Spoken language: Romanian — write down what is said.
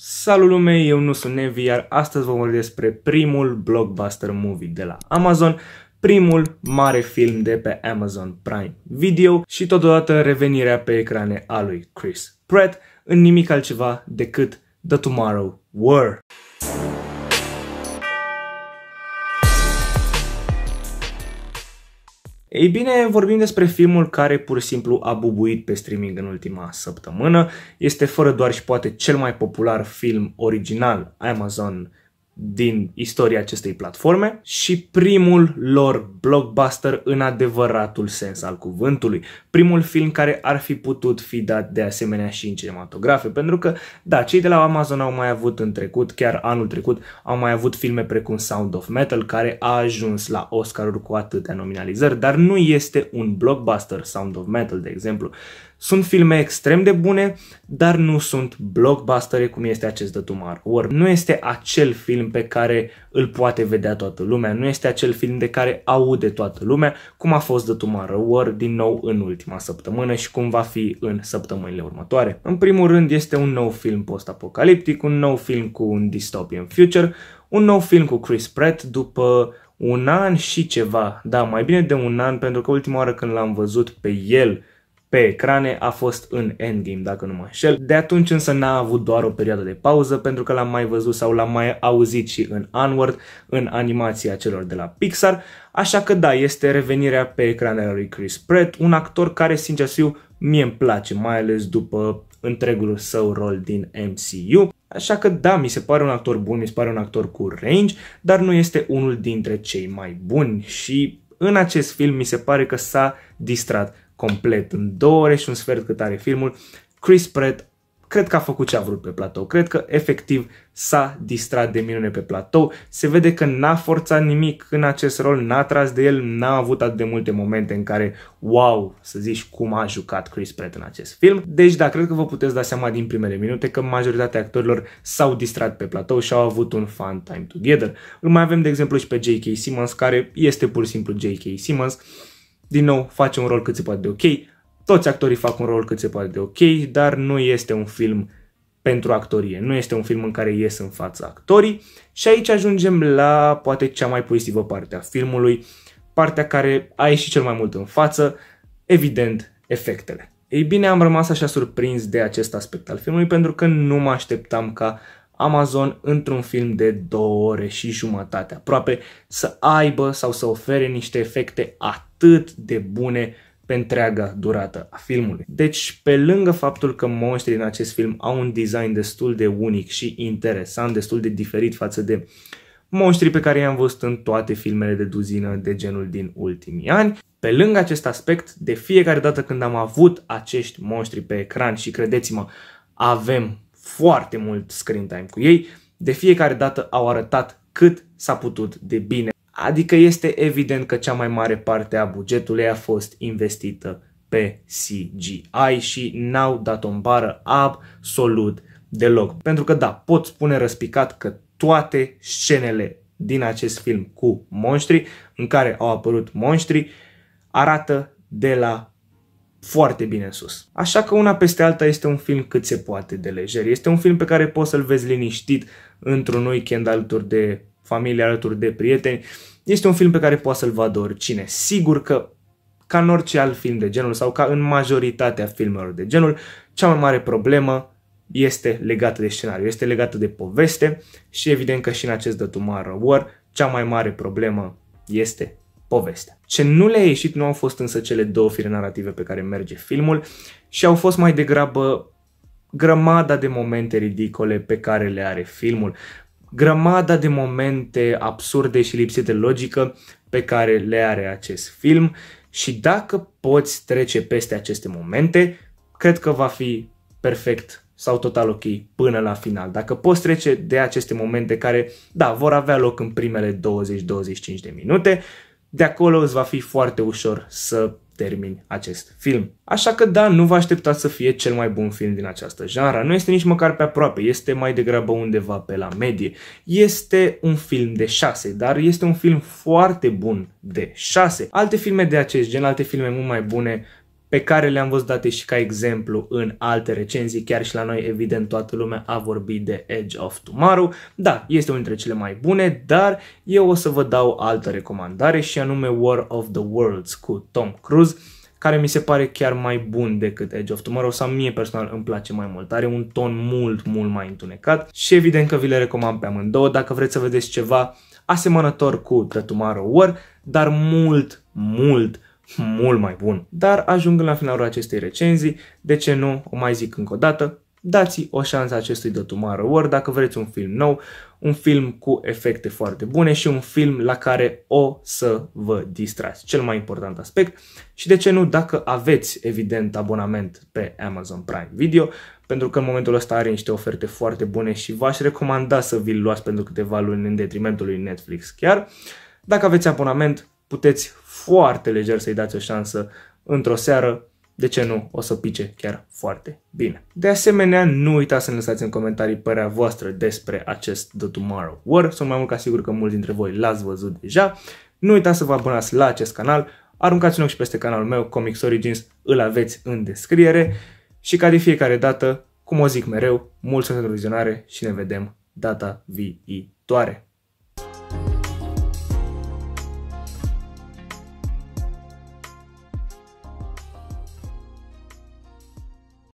Salut lume, eu nu sunt Nevi, iar astăzi vom vorbi despre primul blockbuster movie de la Amazon, primul mare film de pe Amazon Prime Video și totodată revenirea pe ecrane a lui Chris Pratt în nimic altceva decât The Tomorrow War. Ei bine, vorbim despre filmul care pur și simplu a bubuit pe streaming în ultima săptămână. Este fără doar și poate cel mai popular film original Amazon din istoria acestei platforme și primul lor blockbuster în adevăratul sens al cuvântului. Primul film care ar fi putut fi dat de asemenea și în cinematografe, pentru că, da, cei de la Amazon au mai avut în trecut, chiar anul trecut, au mai avut filme precum Sound of Metal, care a ajuns la Oscaruri cu atâtea nominalizări, dar nu este un blockbuster Sound of Metal, de exemplu. Sunt filme extrem de bune, dar nu sunt blockbustere cum este acest The Tomorrow nu este acel film pe care îl poate vedea toată lumea, nu este acel film de care aude toată lumea, cum a fost The Tomorrow War din nou în ultima săptămână și cum va fi în săptămânile următoare. În primul rând este un nou film post-apocaliptic, un nou film cu un dystopian future, un nou film cu Chris Pratt după un an și ceva, da, mai bine de un an, pentru că ultima oară când l-am văzut pe el pe ecrane a fost în Endgame, dacă nu mă înșel. De atunci însă n-a avut doar o perioadă de pauză, pentru că l-am mai văzut sau l-am mai auzit și în Onward, în animația celor de la Pixar, așa că da, este revenirea pe ecranele lui Chris Pratt, un actor care, sincer să mie îmi place, mai ales după întregul său rol din MCU. Așa că da, mi se pare un actor bun, mi se pare un actor cu range, dar nu este unul dintre cei mai buni și în acest film mi se pare că s-a distrat complet, în două ore și un sfert cât are filmul, Chris Pratt cred că a făcut ce a vrut pe platou. Cred că efectiv s-a distrat de minune pe platou. Se vede că n-a forțat nimic în acest rol, n-a tras de el, n-a avut atât de multe momente în care wow, să zici cum a jucat Chris Pratt în acest film. Deci da, cred că vă puteți da seama din primele minute că majoritatea actorilor s-au distrat pe platou și au avut un fun time together. Îl mai avem de exemplu și pe J.K. Simmons care este pur și simplu J.K. Simmons din nou, face un rol cât se poate de ok, toți actorii fac un rol cât se poate de ok, dar nu este un film pentru actorie, nu este un film în care ies în fața actorii și aici ajungem la poate cea mai pozitivă parte a filmului, partea care a ieșit cel mai mult în față, evident, efectele. Ei bine, am rămas așa surprins de acest aspect al filmului pentru că nu mă așteptam ca Amazon într-un film de două ore și jumătate aproape să aibă sau să ofere niște efecte atât de bune pe întreaga durată a filmului. Deci, pe lângă faptul că monștrii din acest film au un design destul de unic și interesant, destul de diferit față de monștrii pe care i-am văzut în toate filmele de duzină de genul din ultimii ani, pe lângă acest aspect, de fiecare dată când am avut acești monștri pe ecran și credeți-mă, avem foarte mult screen time cu ei. De fiecare dată au arătat cât s-a putut de bine. Adică este evident că cea mai mare parte a bugetului a fost investită pe CGI și n-au dat o bară absolut deloc. Pentru că da, pot spune răspicat că toate scenele din acest film cu monștri, în care au apărut monștri, arată de la foarte bine în sus. Așa că una peste alta este un film cât se poate de lejer. Este un film pe care poți să-l vezi liniștit într-un weekend alături de familie, alături de prieteni. Este un film pe care poți să-l vadă oricine. Sigur că ca în orice alt film de genul sau ca în majoritatea filmelor de genul, cea mai mare problemă este legată de scenariu, este legată de poveste și evident că și în acest The Tomorrow War cea mai mare problemă este povestea. Ce nu le-a ieșit nu au fost însă cele două fire narrative pe care merge filmul și au fost mai degrabă grămada de momente ridicole pe care le are filmul, grămada de momente absurde și lipsite de logică pe care le are acest film și dacă poți trece peste aceste momente, cred că va fi perfect sau total ok până la final. Dacă poți trece de aceste momente care, da, vor avea loc în primele 20-25 de minute, de acolo îți va fi foarte ușor să termini acest film. Așa că da, nu vă așteptați să fie cel mai bun film din această genre. Nu este nici măcar pe aproape, este mai degrabă undeva pe la medie. Este un film de 6, dar este un film foarte bun de 6. Alte filme de acest gen, alte filme mult mai bune pe care le-am văzut date și ca exemplu în alte recenzii, chiar și la noi, evident, toată lumea a vorbit de Edge of Tomorrow. Da, este unul dintre cele mai bune, dar eu o să vă dau altă recomandare și anume War of the Worlds cu Tom Cruise, care mi se pare chiar mai bun decât Edge of Tomorrow sau mie personal îmi place mai mult. Are un ton mult, mult mai întunecat și evident că vi le recomand pe amândouă. Dacă vreți să vedeți ceva asemănător cu The Tomorrow War, dar mult, mult mult mai bun. Dar ajung la finalul acestei recenzii, de ce nu, o mai zic încă o dată, dați o șansă acestui The Tomorrow War dacă vreți un film nou, un film cu efecte foarte bune și un film la care o să vă distrați. Cel mai important aspect și de ce nu dacă aveți evident abonament pe Amazon Prime Video, pentru că în momentul ăsta are niște oferte foarte bune și v-aș recomanda să vi-l luați pentru câteva luni în detrimentul lui Netflix chiar. Dacă aveți abonament, puteți foarte lejer să-i dați o șansă într-o seară, de ce nu, o să pice chiar foarte bine. De asemenea, nu uitați să ne lăsați în comentarii părea voastră despre acest The Tomorrow War. Sunt mai mult ca sigur că mulți dintre voi l-ați văzut deja. Nu uitați să vă abonați la acest canal, aruncați un ochi și peste canalul meu, Comics Origins, îl aveți în descriere și ca de fiecare dată, cum o zic mereu, mult pentru vizionare și ne vedem data viitoare.